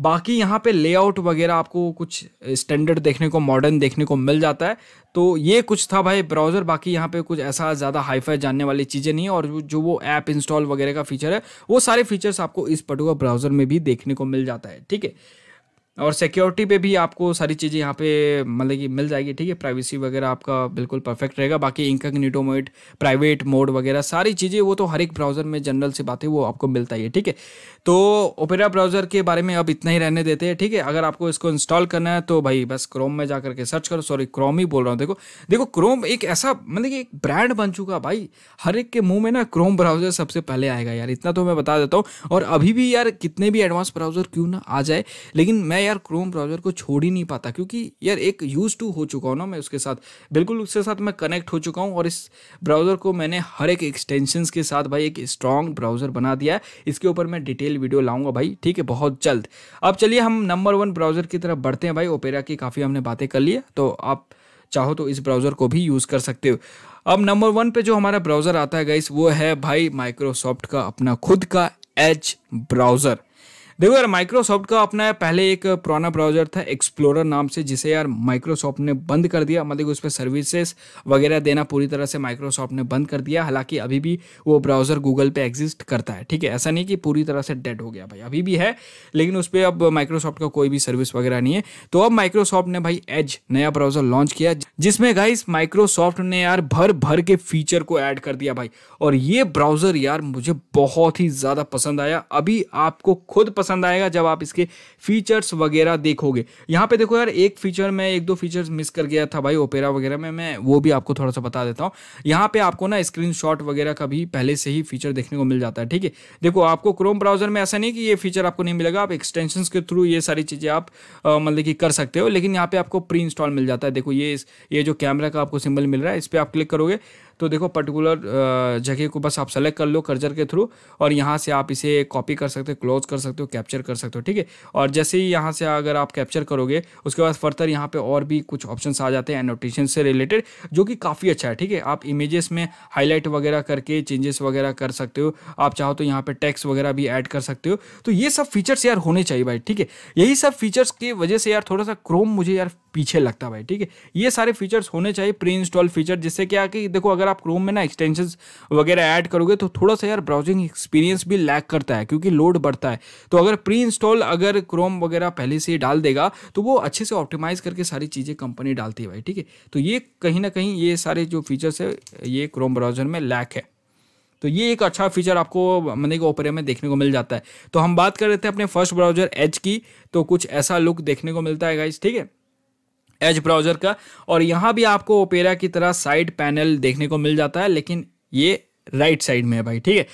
A: बाकी यहाँ पे लेआउट वगैरह आपको कुछ स्टैंडर्ड देखने को मॉडर्न देखने को मिल जाता है तो ये कुछ था भाई ब्राउज़र बाकी यहाँ पे कुछ ऐसा ज़्यादा हाईफाई जानने वाली चीज़ें नहीं और जो वो ऐप इंस्टॉल वगैरह का फीचर है वो सारे फीचर्स आपको इस पर्टिकुलर ब्राउज़र में भी देखने को मिल जाता है ठीक है और सिक्योरिटी पे भी आपको सारी चीज़ें यहाँ पे मतलब कि मिल जाएगी ठीक है प्राइवेसी वगैरह आपका बिल्कुल परफेक्ट रहेगा बाकी इंकग्निटो मोड प्राइवेट मोड वगैरह सारी चीज़ें वो तो हर एक ब्राउज़र में जनरल से बात है वो आपको मिलता ही है ठीक है तो ओपेरा ब्राउज़र के बारे में अब इतना ही रहने देते हैं ठीक है अगर आपको इसको इंस्टॉल करना है तो भाई बस क्रोम में जा करके सर्च करो सॉरी क्रोम ही बोल रहा हूँ देखो देखो क्रोम एक ऐसा मतलब कि एक ब्रांड बन चुका भाई हर एक के मुंह में ना क्रोम ब्राउज़र सबसे पहले आएगा यार इतना तो मैं बता देता हूँ और अभी भी यार कितने भी एडवांस ब्राउज़र क्यों ना आ जाए लेकिन मैं यार क्रोम ब्राउजर को छोड़ ही नहीं पाता क्योंकि यार एक यूज़ टू हो चुका हूँ ना मैं उसके साथ बिल्कुल उसके साथ मैं कनेक्ट हो चुका हूँ और इस ब्राउज़र को मैंने हर एक एक्सटेंशन के साथ भाई एक स्ट्रॉन्ग ब्राउज़र बना दिया है इसके ऊपर मैं डिटेल वीडियो लाऊंगा भाई ठीक है बहुत जल्द अब चलिए हम नंबर वन ब्राउज़र की तरफ बढ़ते हैं भाई ओपेरा की काफ़ी हमने बातें कर ली तो आप चाहो तो इस ब्राउज़र को भी यूज़ कर सकते हो अब नंबर वन पे जो हमारा ब्राउज़र आता है गाइस वो है भाई माइक्रोसॉफ्ट का अपना खुद का एज ब्राउज़र देखो यार माइक्रोसॉफ्ट का अपना पहले एक पुराना ब्राउजर था एक्सप्लोरर नाम से जिसे यार माइक्रोसॉफ्ट ने बंद कर दिया मतलब उस पर सर्विसेज वगैरह देना पूरी तरह से माइक्रोसॉफ्ट ने बंद कर दिया हालांकि अभी भी वो ब्राउजर गूगल पे एग्जिस्ट करता है ठीक है ऐसा नहीं कि पूरी तरह से डेड हो गया भाई अभी भी है लेकिन उस पर अब माइक्रोसॉफ्ट का कोई भी सर्विस वगैरह नहीं है तो अब माइक्रोसॉफ्ट ने भाई एज नया ब्राउजर लॉन्च किया जिसमें गाइस माइक्रोसॉफ्ट ने यार भर भर के फीचर को ऐड कर दिया भाई और ये ब्राउजर यार मुझे बहुत ही ज़्यादा पसंद आया अभी आपको खुद पसंद पसंद आएगा जब आप इसके फीचर्स वगैरह देखोगे यहाँ पे देखो यार एक फीचर मैं एक दो फीचर्स मिस कर गया था भाई ओपेरा वगैरह में मैं वो भी आपको थोड़ा सा बता देता हूँ यहाँ पे आपको ना स्क्रीन वगैरह का भी पहले से ही फीचर देखने को मिल जाता है ठीक है देखो आपको क्रोम ब्राउजर में ऐसा नहीं कि ये फीचर आपको नहीं मिलेगा आप एक्सटेंशन के थ्रू ये सारी चीज़ें आप मतलब कि कर सकते हो लेकिन यहाँ पे आपको प्री इंस्टॉल मिल जाता है देखो ये ये जो कैमरा का आपको सिंबल मिल रहा है इस पर आप क्लिक करोगे तो देखो पर्टिकुलर जगह को बस आप सेलेक्ट कर लो कर्जर के थ्रू और यहाँ से आप इसे कॉपी कर सकते हो क्लोज कर सकते हो कैप्चर कर सकते हो ठीक है और जैसे ही यहाँ से अगर आप कैप्चर करोगे उसके बाद फर्दर यहाँ पर और भी कुछ ऑप्शन आ जाते हैं एनोटेशन से रिलेटेड जो कि काफ़ी अच्छा है ठीक है आप इमेजेस में हाईलाइट वगैरह करके चेंजेस वगैरह कर सकते हो आप चाहो तो यहाँ पर टैक्स वगैरह भी ऐड कर सकते हो तो ये सब फीचर्स यार होने चाहिए भाई ठीक है यही सब फीचर्स की वजह से यार थोड़ा सा क्रोम मुझे यार पीछे लगता है भाई ठीक है ये सारे फीचर्स होने चाहिए प्री इंस्टॉल फीचर जिससे क्या कि देखो अगर आप क्रोम में ना एक्सटेंशन वगैरह ऐड करोगे तो थोड़ा सा यार ब्राउजिंग एक्सपीरियंस भी लैक करता है क्योंकि लोड बढ़ता है तो अगर प्री इंस्टॉल अगर क्रोम वगैरह पहले से डाल देगा तो वो अच्छे से ऑप्टिमाइज़ करके सारी चीज़ें कंपनी डालती है भाई ठीक है तो ये कहीं ना कहीं ये सारे जो फीचर्स है ये क्रोम ब्राउज़र में लैक है तो ये एक अच्छा फीचर आपको मैंने कि ओपरे में देखने को मिल जाता है तो हम बात कर रहे थे अपने फर्स्ट ब्राउजर एच की तो कुछ ऐसा लुक देखने को मिलता है गाइज ठीक है एज ब्राउज़र का और यहाँ भी आपको ओपेरा की तरह साइड पैनल देखने को मिल जाता है लेकिन ये राइट साइड में है भाई ठीक है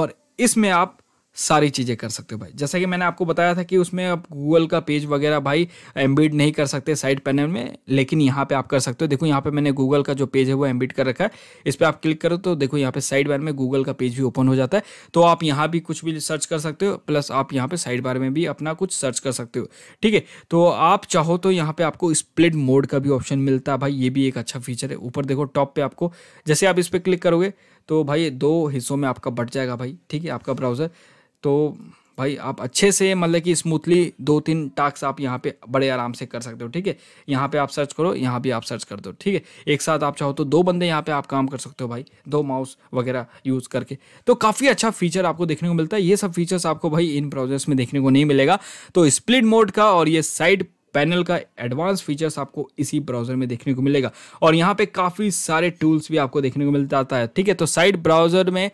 A: और इसमें आप सारी चीज़ें कर सकते हो भाई जैसा कि मैंने आपको बताया था कि उसमें आप गूगल का पेज वगैरह भाई एम्बिड नहीं कर सकते साइड पैनल में लेकिन यहाँ पे आप कर सकते हो देखो यहाँ पे मैंने गूगल का जो पेज है वो एम्बिड कर रखा है इस पर आप क्लिक करो तो देखो यहाँ पे साइड बार में गूगल का पेज भी ओपन हो जाता है तो आप यहाँ भी कुछ भी सर्च कर सकते हो प्लस आप यहाँ पर साइड बार में भी अपना कुछ सर्च कर सकते हो ठीक है तो आप चाहो तो यहाँ पर आपको स्प्लिट मोड का भी ऑप्शन मिलता है भाई ये भी एक अच्छा फीचर है ऊपर देखो टॉप पर आपको जैसे आप इस पर क्लिक करोगे तो भाई दो हिस्सों में आपका बट जाएगा भाई ठीक है आपका ब्राउज़र तो भाई आप अच्छे से मतलब कि स्मूथली दो तीन टास्क आप यहाँ पे बड़े आराम से कर सकते हो ठीक है यहाँ पे आप सर्च करो यहाँ भी आप सर्च कर दो ठीक है एक साथ आप चाहो तो दो बंदे यहाँ पे आप काम कर सकते हो भाई दो माउस वगैरह यूज़ करके तो काफ़ी अच्छा फीचर आपको देखने को मिलता है ये सब फीचर्स आपको भाई इन ब्राउजर्स में देखने को नहीं मिलेगा तो स्प्लिट मोड का और ये साइड पैनल का एडवांस फीचर्स आपको इसी ब्राउजर में देखने को मिलेगा और यहाँ पे काफ़ी सारे टूल्स भी आपको देखने को मिल जाता है ठीक है तो साइड ब्राउजर में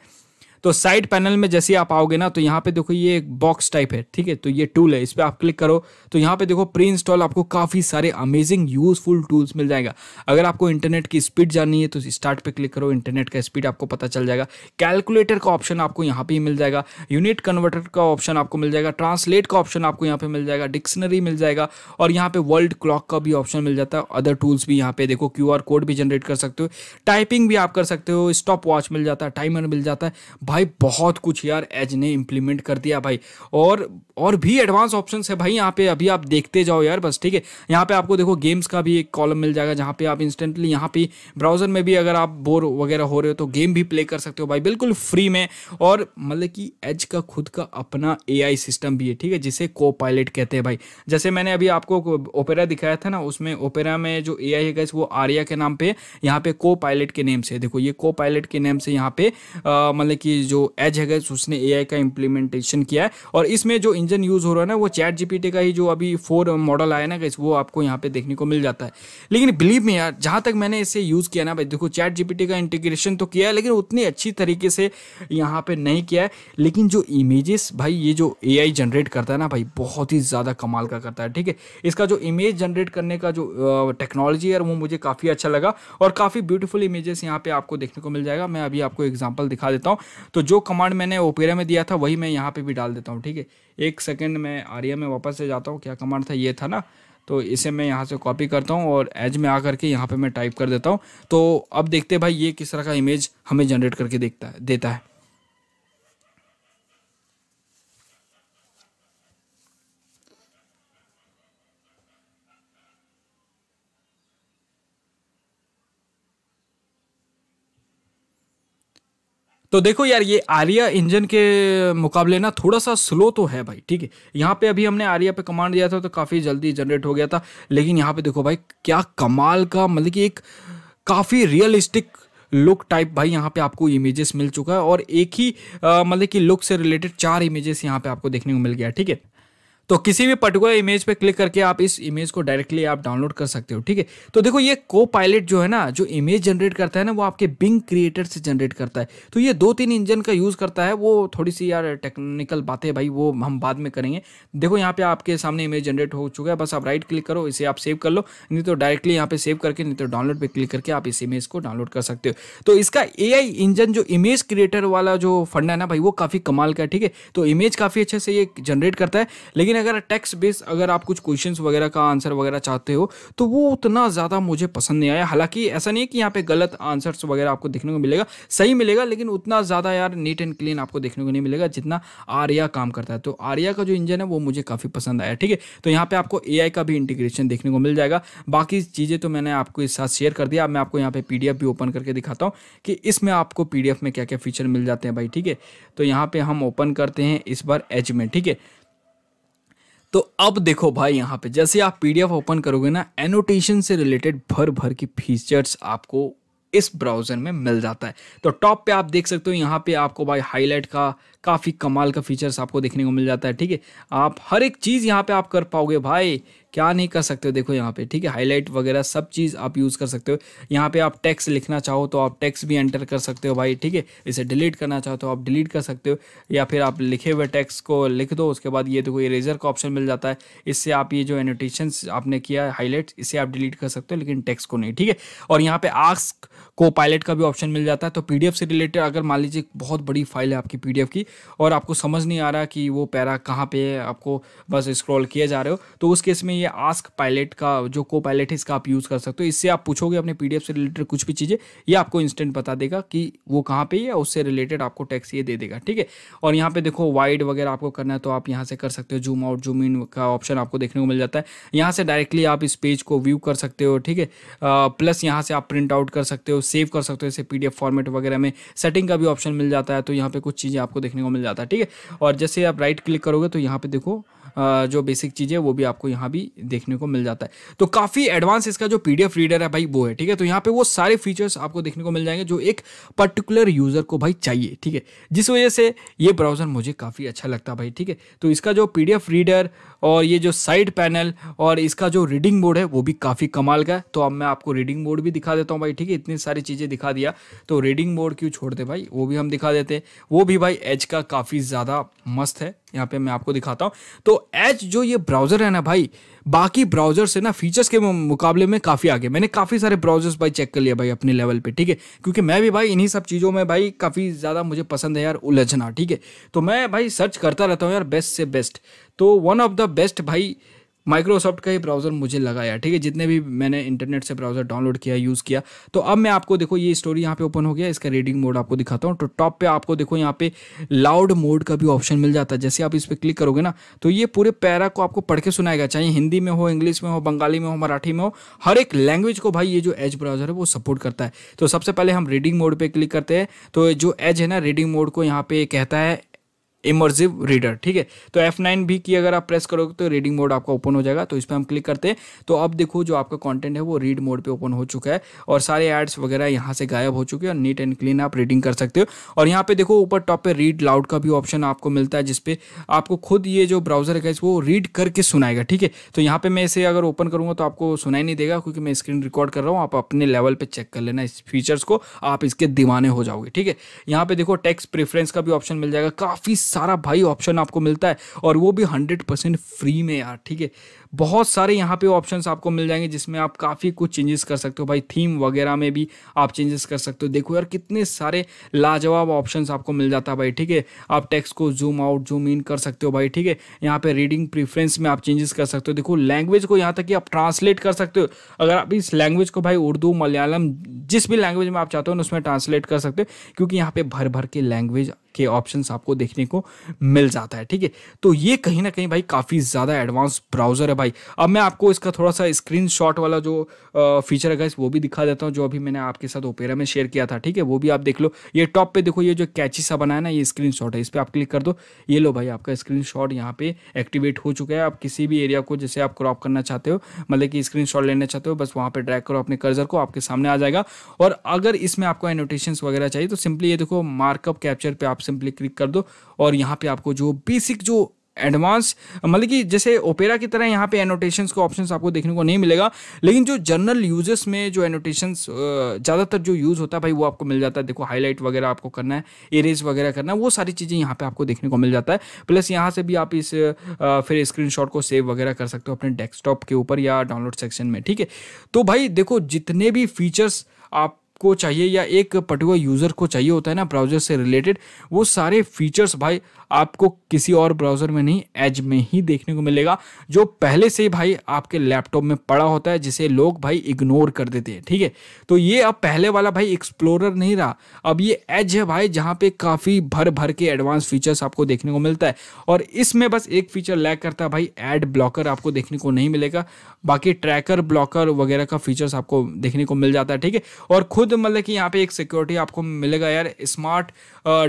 A: तो साइड पैनल में जैसे आप आओगे ना तो यहाँ पे देखो ये एक बॉक्स टाइप है ठीक है तो ये टूल है इस पर आप क्लिक करो तो यहाँ पे देखो प्री इंस्टॉल आपको काफ़ी सारे अमेजिंग यूजफुल टूल्स मिल जाएगा अगर आपको इंटरनेट की स्पीड जाननी है तो स्टार्ट पे क्लिक करो इंटरनेट का स्पीड आपको पता चल जाएगा कैलकुलेटर का ऑप्शन आपको यहाँ पे मिल जाएगा यूनिट कन्वर्टर का ऑप्शन आपको मिल जाएगा ट्रांसलेट का ऑप्शन आपको यहाँ पे मिल जाएगा डिक्शनरी मिल जाएगा और यहाँ पे वर्ल्ड क्लॉक का भी ऑप्शन मिल जाता है अदर टूल्स भी यहाँ पे देखो क्यू कोड भी जनरेट कर सकते हो टाइपिंग भी आप कर सकते हो स्टॉप वॉच मिल जाता है टाइमर मिल जाता है भाई बहुत कुछ यार एज ने इम्प्लीमेंट कर दिया भाई और और भी एडवांस ऑप्शन है भाई यहाँ पे अभी आप देखते जाओ यार बस ठीक है यहाँ पे आपको देखो गेम्स का भी एक कॉलम मिल जाएगा जहाँ पे आप इंस्टेंटली यहाँ पे ब्राउजर में भी अगर आप बोर वगैरह हो रहे हो तो गेम भी प्ले कर सकते हो भाई बिल्कुल फ्री में और मतलब कि एज का खुद का अपना ए सिस्टम भी है ठीक है जिसे को पायलट कहते हैं भाई जैसे मैंने अभी आपको ओपेरा दिखाया था ना उसमें ओपेरा में जो ए है गैस वो आर्या के नाम पर यहाँ पे को पायलट के नेम से देखो ये को पायलट के नेम से यहाँ पे मतलब कि जो एज है गैस उसने ए का इम्प्लीमेंटेशन किया है और इसमें जो इंजन यूज़ हो रहा है ना वो चैट जीपीटी का ही जो अभी फोर मॉडल आया ना गैस वो आपको यहाँ पे देखने को मिल जाता है लेकिन बिलीव में यार जहाँ तक मैंने इसे यूज़ किया ना भाई देखो चैट जीपीटी का इंटीग्रेशन तो किया है लेकिन उतनी अच्छी तरीके से यहाँ पर नहीं किया है लेकिन जो इमेजेस भाई ये जो ए जनरेट करता है ना भाई बहुत ही ज़्यादा कमाल का करता है ठीक है इसका जो इमेज जनरेट करने का जो टेक्नोलॉजी है वो मुझे काफ़ी अच्छा लगा और काफ़ी ब्यूटीफुल इमेजेस यहाँ पे आपको देखने को मिल जाएगा मैं अभी आपको एग्जाम्पल दिखा देता हूँ तो जो कमांड मैंने ओपेरा में दिया था वही मैं यहाँ पर भी डाल देता हूँ ठीक है एक सेकेंड मैं आर्या में वापस से जाता हूँ क्या कमांड था ये था ना तो इसे मैं यहाँ से कॉपी करता हूँ और एज में आ करके यहाँ पर मैं टाइप कर देता हूँ तो अब देखते भाई ये किस तरह का इमेज हमें जनरेट करके देखता है देता है तो देखो यार ये आर्या इंजन के मुकाबले ना थोड़ा सा स्लो तो है भाई ठीक है यहाँ पे अभी हमने आर्या पे कमांड दिया था तो काफ़ी जल्दी जनरेट हो गया था लेकिन यहाँ पे देखो भाई क्या कमाल का मतलब कि एक काफ़ी रियलिस्टिक लुक टाइप भाई यहाँ पे आपको इमेजेस मिल चुका है और एक ही मतलब कि लुक से रिलेटेड चार इमेजेस यहाँ पे आपको देखने को मिल गया ठीक है तो किसी भी पर्टिकुलर इमेज पे क्लिक करके आप इस इमेज को डायरेक्टली आप डाउनलोड कर सकते हो ठीक है तो देखो ये को पायलट जो है ना जो इमेज जनरेट करता है ना वो आपके बिंग क्रिएटर से जनरेट करता है तो ये दो तीन इंजन का यूज़ करता है वो थोड़ी सी यार टेक्निकल बातें भाई वो हम बाद में करेंगे देखो यहाँ पे आपके सामने इमेज जनरेट हो चुका है बस आप राइट क्लिक करो इसे आप सेव कर लो नहीं तो डायरेक्टली यहाँ पे सेव करके नहीं तो डाउनलोड पर क्लिक करके आप इस इमेज को डाउनलोड कर सकते हो तो इसका ए इंजन जो इमेज क्रिएटर वाला जो फंडा है ना भाई वो काफ़ी कमाल का है ठीक है तो इमेज काफ़ी अच्छे से ये जनरेट करता है लेकिन अगर टेक्स्ट बेस अगर आप कुछ क्वेश्चन वगैरह का आंसर वगैरह चाहते हो तो वो उतना ज़्यादा मुझे पसंद नहीं आया हालांकि ऐसा नहीं है कि यहाँ पे गलत आंसर्स वगैरह आपको देखने को मिलेगा सही मिलेगा लेकिन उतना ज़्यादा यार नीट एंड क्लीन आपको देखने को नहीं मिलेगा जितना आर्या काम करता है तो आर्या का जो इंजन है वो मुझे काफ़ी पसंद आया ठीक है तो यहाँ पर आपको ए का भी इंटीग्रेशन देखने को मिल जाएगा बाकी चीज़ें तो मैंने आपको इस साथ शेयर कर दिया मैं आपको यहाँ पर पी भी ओपन करके दिखाता हूँ कि इसमें आपको पीडीएफ में क्या क्या फीचर मिल जाते हैं भाई ठीक है तो यहाँ पे हम ओपन करते हैं इस बार एच में ठीक है तो अब देखो भाई यहाँ पे जैसे आप पीडीएफ ओपन करोगे ना एनोटेशन से रिलेटेड भर भर की फीचर्स आपको इस ब्राउज़र में मिल जाता है तो टॉप पे आप देख सकते हो यहाँ पे आपको भाई हाईलाइट का काफ़ी कमाल का फीचर्स आपको देखने को मिल जाता है ठीक है आप हर एक चीज़ यहाँ पे आप कर पाओगे भाई क्या नहीं कर सकते हो देखो यहाँ पे ठीक है हाईलाइट वगैरह सब चीज़ आप यूज़ कर सकते हो यहाँ पे आप टेक्स्ट लिखना चाहो तो आप टेक्स्ट भी एंटर कर सकते हो भाई ठीक है इसे डिलीट करना चाहो तो आप डिलीट कर सकते हो या फिर आप लिखे हुए टैक्स को लिख दो उसके बाद ये देखो इरेजर का ऑप्शन मिल जाता है इससे आप ये जो एनोटेशन आपने किया है हाईलाइट इसे आप डिलीट कर सकते हो लेकिन टैक्स को नहीं ठीक है और यहाँ पे आस्क को पायलट का भी ऑप्शन मिल जाता है तो पी से रिलेटेड अगर मान लीजिए बहुत बड़ी फाइल है आपकी पी की और आपको समझ नहीं आ रहा कि वो पैरा कहाँ पे है आपको बस स्क्रॉल किए जा रहे हो तो उस केस में ये आस्क पायलट का जो को पायलट है इसका आप यूज़ कर सकते हो इससे आप पूछोगे अपने पी से रिलेटेड कुछ भी चीज़ें ये आपको इंस्टेंट बता देगा कि वो कहाँ पर है उससे रिलेटेड आपको टैक्स ये दे देगा ठीक है और यहाँ पर देखो वाइड वगैरह आपको करना है तो आप यहाँ से कर सकते हो जूम आउट जूम इन का ऑप्शन आपको देखने को मिल जाता है यहाँ से डायरेक्टली आप इस पेज को व्यू कर सकते हो ठीक है प्लस यहाँ से आप प्रिंट आउट कर सकते हो हो सेव कर सकते हो इसे पी फॉर्मेट वगैरह में सेटिंग का भी ऑप्शन मिल जाता है तो यहाँ पे कुछ चीज़ें आपको देखने को मिल जाता है ठीक है और जैसे आप राइट क्लिक करोगे तो यहाँ पे देखो जो बेसिक चीज़ें वो भी आपको यहाँ भी देखने को मिल जाता है तो काफ़ी एडवांस इसका जो पी रीडर है भाई वो है ठीक है तो यहाँ पर वो सारे फीचर्स आपको देखने को मिल जाएंगे जो एक पर्टिकुलर यूज़र को भाई चाहिए ठीक है जिस वजह से ये ब्राउज़र मुझे काफ़ी अच्छा लगता भाई ठीक है तो इसका जो पी रीडर और ये जो साइड पैनल और इसका जो रीडिंग मोड है वो भी काफ़ी कमाल का है तो अब मैं आपको रीडिंग मोड भी दिखा देता हूँ भाई ठीक है इतनी सारी चीज़ें दिखा दिया तो रीडिंग मोड क्यों छोड़ते भाई वो भी हम दिखा देते हैं वो भी भाई एज का काफ़ी ज़्यादा मस्त है यहाँ पे मैं आपको दिखाता हूँ तो एज जो ये ब्राउज़र है ना भाई बाकी ब्राउज़र से ना फीचर्स के मुकाबले में काफ़ी आगे मैंने काफ़ी सारे ब्राउज़र्स भाई चेक कर लिया भाई अपने लेवल पे ठीक है क्योंकि मैं भी भाई इन्हीं सब चीज़ों में भाई काफ़ी ज़्यादा मुझे पसंद है यार उलझना ठीक है तो मैं भाई सर्च करता रहता हूँ यार बेस्ट से बेस्ट तो वन ऑफ द बेस्ट भाई माइक्रोसॉफ्ट का ही ब्राउज़र मुझे लगाया ठीक है जितने भी मैंने इंटरनेट से ब्राउज़र डाउनलोड किया यूज़ किया तो अब मैं आपको देखो ये स्टोरी यहाँ पे ओपन हो गया इसका रीडिंग मोड आपको दिखाता हूँ तो टॉप पे आपको देखो यहाँ पे लाउड मोड का भी ऑप्शन मिल जाता है जैसे आप इस पर क्लिक करोगे ना तो ये पूरे पैरा को आपको पढ़ के सुनाएगा चाहे हिंदी में हो इंग्लिश में हो बंगाली में हो मराठी में हो हर एक लैंग्वेज को भाई ये जो एज ब्राउज़र है वो सपोर्ट करता है तो सबसे पहले हम रीडिंग मोड पर क्लिक करते हैं तो जो एज है ना रीडिंग मोड को यहाँ पे कहता है इमर्जिव रीडर ठीक है तो एफ नाइन भी की अगर आप प्रेस करोगे तो रीडिंग मोड आपका ओपन हो जाएगा तो इस पर हम क्लिक करते हैं तो अब देखो जो आपका कंटेंट है वो रीड मोड पे ओपन हो चुका है और सारे एड्स वगैरह यहाँ से गायब हो चुके हैं और नीट एंड क्लीन आप रीडिंग कर सकते हो और यहाँ पे देखो ऊपर टॉप पे रीड लाउड का भी ऑप्शन आपको मिलता है जिसपे आपको खुद ये जो ब्राउजर है वो रीड करके सुनाएगा ठीक है तो यहाँ पर मैं इसे अगर ओपन करूँगा तो आपको सुनाई नहीं देगा क्योंकि मैं स्क्रीन रिकॉर्ड कर रहा हूँ आप अपने लेवल पर चेक कर लेना इस फीचर्स को आप इसके दीवाने हो जाओगे ठीक है यहाँ पर देखो टेक्स्ट प्रेफरेंस का भी ऑप्शन मिल जाएगा काफ़ी सारा भाई ऑप्शन आपको मिलता है और वो भी हंड्रेड परसेंट फ्री में यार ठीक है बहुत सारे यहाँ पे ऑप्शंस आपको मिल जाएंगे जिसमें आप काफ़ी कुछ चेंजेस कर सकते हो भाई थीम वगैरह में भी आप चेंजेस कर सकते हो देखो यार कितने सारे लाजवाब ऑप्शंस आपको मिल जाता है भाई ठीक है आप टेक्स्ट को जूम आउट जूम इन कर सकते हो भाई ठीक है यहाँ पे रीडिंग प्रीफ्रेंस में आप चेंजेस कर सकते हो देखो लैंग्वेज को यहाँ तक कि आप ट्रांसलेट कर सकते हो अगर आप इस लैंग्वेज को भाई उर्दू मलयालम जिस भी लैंग्वेज में आप चाहते हो ना उसमें ट्रांसलेट कर सकते हो क्योंकि यहाँ पर भर भर के लैंग्वेज के ऑप्शंस आपको देखने को मिल जाता है ठीक है तो ये कहीं ना कहीं भाई काफ़ी ज़्यादा एडवांस ब्राउज़र है भाई अब मैं आपको इसका थोड़ा सा स्क्रीन शॉट वाला जो फीचर है वो भी दिखा देता हूँ जो अभी मैंने आपके साथ ओपेरा में शेयर किया था ठीक है वो भी आप देख लो ये टॉप पे देखो ये जो कैची सा बना है ना ये स्क्रीन है इस पर आप क्लिक कर दो ये लो भाई आपका स्क्रीन शॉट यहाँ पे एक्टिवेट हो चुका है आप किसी भी एरिया को जैसे आप क्रॉप करना चाहते हो मतलब कि स्क्रीन लेना चाहते हो बस वहाँ पर ड्रैक करो अपने कर्जर को आपके सामने आ जाएगा और अगर इसमें आपको एनोटेशन वगैरह चाहिए तो सिंपली ये देखो मार्कअप कैप्चर पर आप सिंपली क्लिक कर दो और यहाँ पर आपको जो बेसिक जो एडवांस मतलब कि जैसे ओपेरा की तरह यहाँ पे एनोटेशन के ऑप्शन आपको देखने को नहीं मिलेगा लेकिन जो जनरल यूजेस में जो एनोटेशन ज़्यादातर जो यूज़ होता है भाई वो आपको मिल जाता है देखो हाईलाइट वगैरह आपको करना है एरेज वगैरह करना है वो सारी चीज़ें यहाँ पे आपको देखने को मिल जाता है प्लस यहाँ से भी आप इस फिर स्क्रीन को सेव वगैरह कर सकते हो अपने डेस्कटॉप के ऊपर या डाउनलोड सेक्शन में ठीक है तो भाई देखो जितने भी फीचर्स आप को चाहिए या एक पर्टिकुलर यूज़र को चाहिए होता है ना ब्राउज़र से रिलेटेड वो सारे फीचर्स भाई आपको किसी और ब्राउज़र में नहीं एज में ही देखने को मिलेगा जो पहले से ही भाई आपके लैपटॉप में पड़ा होता है जिसे लोग भाई इग्नोर कर देते हैं ठीक है तो ये अब पहले वाला भाई एक्सप्लोरर नहीं रहा अब ये एज है भाई जहाँ पर काफ़ी भर भर के एडवांस फीचर्स आपको देखने को मिलता है और इसमें बस एक फीचर लैक करता है भाई एड ब्लॉकर आपको देखने को नहीं मिलेगा बाकी ट्रैकर ब्लॉकर वगैरह का फीचर्स आपको देखने को मिल जाता है ठीक है और खुद खुद मतलब कि यहाँ पे एक सिक्योरिटी आपको मिलेगा यार स्मार्ट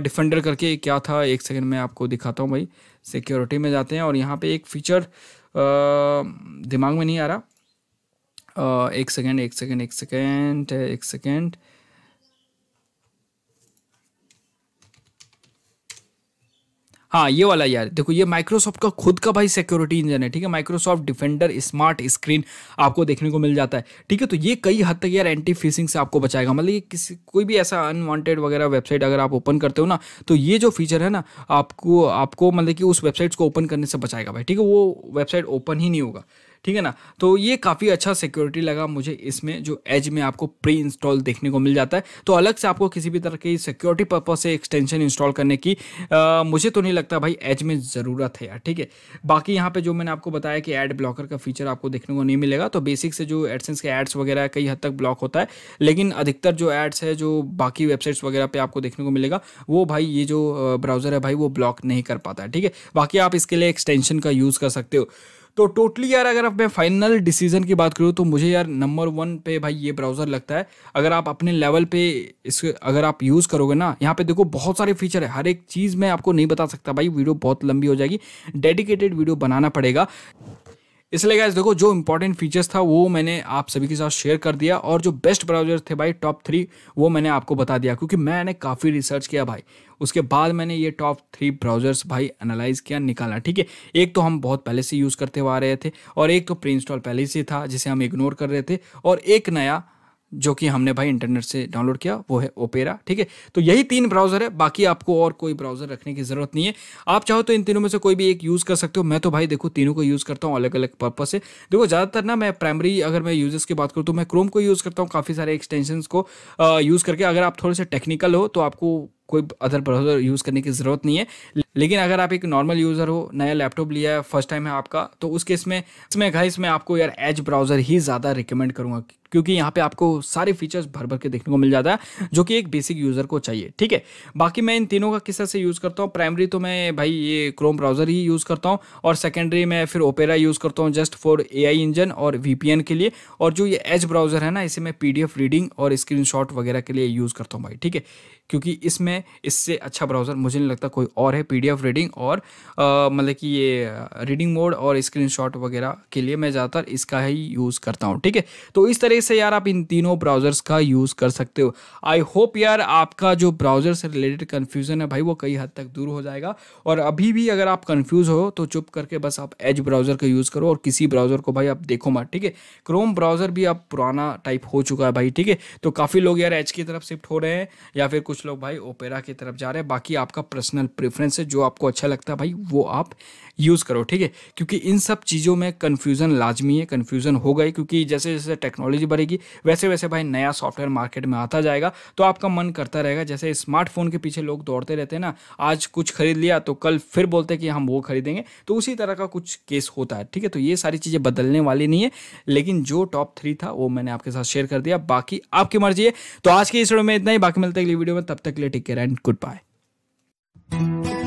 A: डिफेंडर करके क्या था एक सेकंड में आपको दिखाता हूँ भाई सिक्योरिटी में जाते हैं और यहाँ पे एक फीचर दिमाग में नहीं आ रहा एक सेकेंड एक सेकेंड एक सेकेंड एक सेकेंड हाँ ये वाला यार देखो ये माइक्रोसॉफ्ट का खुद का भाई सिक्योरिटी इंजन है ठीक है माइक्रोसॉफ्ट डिफेंडर स्मार्ट स्क्रीन आपको देखने को मिल जाता है ठीक है तो ये कई हद तक यार एंटी फिशिंग से आपको बचाएगा मतलब ये किसी कोई भी ऐसा अनवांटेड वगैरह वेबसाइट अगर आप ओपन करते हो ना तो ये जो फीचर है ना आपको आपको मतलब कि उस वेबसाइट को ओपन करने से बचाएगा भाई ठीक है वो वेबसाइट ओपन ही नहीं होगा ठीक है ना तो ये काफ़ी अच्छा सिक्योरिटी लगा मुझे इसमें जो एज में आपको प्री इंस्टॉल देखने को मिल जाता है तो अलग से आपको किसी भी तरह की सिक्योरिटी पर्पज से एक्सटेंशन इंस्टॉल करने की आ, मुझे तो नहीं लगता भाई एज में ज़रूरत है यार ठीक है बाकी यहाँ पे जो मैंने आपको बताया कि एड ब्लॉकर का फीचर आपको देखने को नहीं मिलेगा तो बेसिक से जो एडसेंस के एड्स वगैरह कई हद तक ब्लॉक होता है लेकिन अधिकतर जो एड्स है जो बाकी वेबसाइट्स वगैरह पे आपको देखने को मिलेगा वो भाई ये जो ब्राउज़र है भाई वो ब्लॉक नहीं कर पाता है ठीक है बाकी आप इसके लिए एक्सटेंशन का यूज़ कर सकते हो तो टोटली यार अगर मैं फाइनल डिसीजन की बात करूँ तो मुझे यार नंबर वन पे भाई ये ब्राउज़र लगता है अगर आप अपने लेवल पे इस अगर आप यूज़ करोगे ना यहाँ पे देखो बहुत सारे फीचर है हर एक चीज़ मैं आपको नहीं बता सकता भाई वीडियो बहुत लंबी हो जाएगी डेडिकेटेड वीडियो बनाना पड़ेगा इसलिए गैस देखो जो इंपॉर्टेंट फीचर्स था वो मैंने आप सभी के साथ शेयर कर दिया और जो बेस्ट ब्राउजर थे भाई टॉप थ्री वो मैंने आपको बता दिया क्योंकि मैंने काफ़ी रिसर्च किया भाई उसके बाद मैंने ये टॉप थ्री ब्राउजर्स भाई एनालाइज किया निकाला ठीक है एक तो हम बहुत पहले से यूज़ करते हुए आ रहे थे और एक तो प्री इंस्टॉल पहले से था जिसे हम इग्नोर कर रहे थे और एक नया जो कि हमने भाई इंटरनेट से डाउनलोड किया वो है ओपेरा ठीक है तो यही तीन ब्राउज़र है बाकी आपको और कोई ब्राउज़र रखने की ज़रूरत नहीं है आप चाहो तो इन तीनों में से कोई भी एक यूज़ कर सकते हो मैं तो भाई देखो तीनों को यूज़ करता हूँ अलग अलग पर्पज़ से देखो ज़्यादातर ना मैं प्राइमरी अगर मैं यूजर्स की बात करूँ तो मैं क्रोम को यूज़ करता हूँ काफ़ी सारे एक्सटेंशंस को यूज़ करके अगर आप थोड़े से टेक्निकल हो तो आपको कोई अदर ब्राउज़र यूज़ करने की ज़रूरत नहीं है लेकिन अगर आप एक नॉर्मल यूज़र हो नया लैपटॉप लिया है फर्स्ट टाइम है आपका तो उस केस में इसमें घाई इसमें आपको यार एज ब्राउज़र ही ज़्यादा रिकमेंड करूँगा क्योंकि यहाँ पे आपको सारे फीचर्स भर भर के देखने को मिल जाता है जो कि एक बेसिक यूज़र को चाहिए ठीक है बाकी मैं इन तीनों का किस तरह से यूज़ करता हूँ प्राइमरी तो मैं भाई ये क्रोम ब्राउज़र ही यूज़ करता हूँ और सेकेंडरी मैं फिर ओपेरा यूज़ करता हूँ जस्ट फॉर ए इंजन और वी के लिए और जो ये एज ब्राउज़र है ना इसे मैं पी रीडिंग और स्क्रीन वगैरह के लिए यूज़ करता हूँ भाई ठीक है क्योंकि इसमें इससे अच्छा ब्राउज़र मुझे नहीं लगता कोई और है पीडीएफ रीडिंग और मतलब कि ये रीडिंग मोड और स्क्रीनशॉट वगैरह के लिए मैं ज़्यादातर इसका ही यूज़ करता हूँ ठीक है तो इस तरह से यार आप इन तीनों ब्राउज़र्स का यूज़ कर सकते हो आई होप यार आपका जो ब्राउज़र से रिलेटेड कन्फ्यूज़न है भाई वो कई हद तक दूर हो जाएगा और अभी भी अगर आप कन्फ्यूज़ हो तो चुप करके बस आप एज ब्राउज़र का यूज़ करो और किसी ब्राउज़र को भाई आप देखो मत ठीक है क्रोम ब्राउज़र भी अब पुराना टाइप हो चुका है भाई ठीक है तो काफ़ी लोग यार एच की तरफ शिफ्ट हो रहे हैं या फिर कुछ लोग भाई ओपेरा की तरफ जा रहे हैं बाकी आपका पर्सनल प्रेफरेंस है जो आपको अच्छा लगता है भाई वो आप यूज़ करो ठीक है क्योंकि इन सब चीज़ों में कन्फ्यूज़न लाजमी है कन्फ्यूज़न हो गई क्योंकि जैसे जैसे टेक्नोलॉजी बढ़ेगी वैसे वैसे भाई नया सॉफ्टवेयर मार्केट में आता जाएगा तो आपका मन करता रहेगा जैसे स्मार्टफोन के पीछे लोग दौड़ते रहते हैं ना आज कुछ खरीद लिया तो कल फिर बोलते हैं कि हम वो खरीदेंगे तो उसी तरह का कुछ केस होता है ठीक है तो ये सारी चीज़ें बदलने वाली नहीं है लेकिन जो टॉप थ्री था वो मैंने आपके साथ शेयर कर दिया बाकी आपकी मर्जी है तो आज के इस वीडियो में इतना ही बाकी मिलते अगली वीडियो में तब तक के लिए take care and good bye